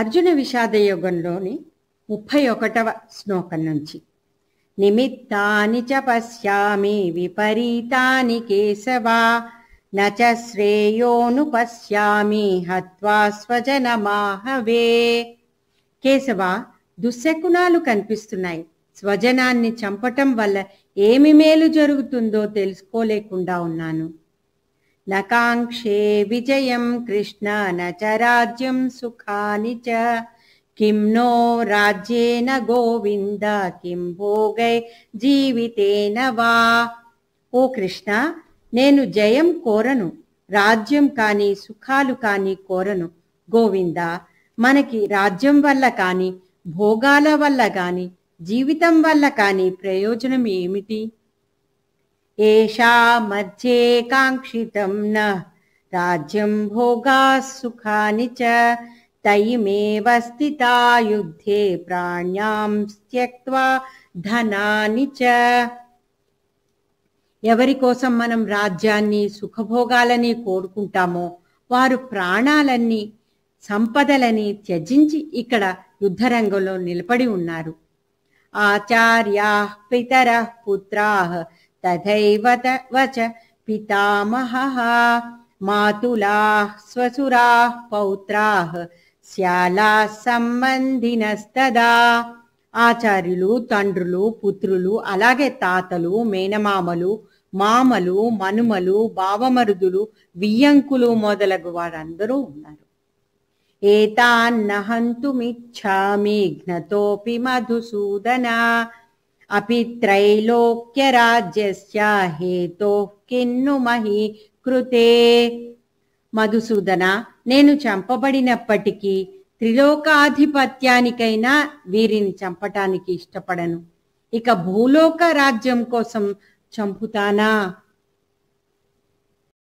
అర్జున విషాద ముప్పై ఒకటవ శ్లోకం నుంచి నిమిత్తాని చ పశ్యామి విపరీతాని కేశవా నచ శ్రేయోను పశ్యామి హత్వా స్వజనమాహవే కేశవ దుశ్శకుణాలు కనిపిస్తున్నాయి స్వజనాన్ని చంపటం వల్ల ఏమి మేలు జరుగుతుందో తెలుసుకోలేకుండా ఉన్నాను లకాంక్షే విజయం కృష్ణ न च राज्यं सुखानि च किं नो राज्येन गोविन्द किं జీవితేన వా ఓ కృష్ణ నేను జయం కోరను రాజ్యం కాని సుఖాలు కాని కోరను గోవింద మనకి రాజ్యం వల్ల కాని భోగాల వల్ల కాని జీవితం వల్ల కాని ప్రయోజనం ఏమిటి ఏషా मध्ये काङ्क्षितं नः राज्यं भोगाः सुखानि च तैमेव యుద్ధే ప్రాణ్యాం త్యక్వా ధనాని చ ఎవరి కోసం మనం రాజ్యాన్ని సుఖభోగాలని కోరుకుంటామో వారు ప్రాణాలన్నీ సంపదలని త్యజించి ఇక్కడ యుద్ధరంగంలో నిలబడి ఉన్నారు ఆచార్యా పితర పుత్రా तथैव वच पितामहः मातुलाः स्वसुराः पौत्राः శ్యాలా సంబంధినస్తదా ఆచార్యులు తండ్రులు పుత్రులు అలాగే తాతలు మేనమామలు మామలు మనుమలు బావమరుదులు వియ్యంకులు మొదలగు వారందరూ ఉన్నారు ఏతాన్నహంతుమిచ్చామి ఘ్నతోపి మధుసూదన అపి త్రైలోక్య हेतोः किन्नु మహి కృతే మధుసూదన నేను చంపబడినప్పటికీ త్రిలోకాధిపత్యానికైనా వీరిని చంపటానికి ఇష్టపడను ఇక భూలోక రాజ్యం కోసం చంపుతానా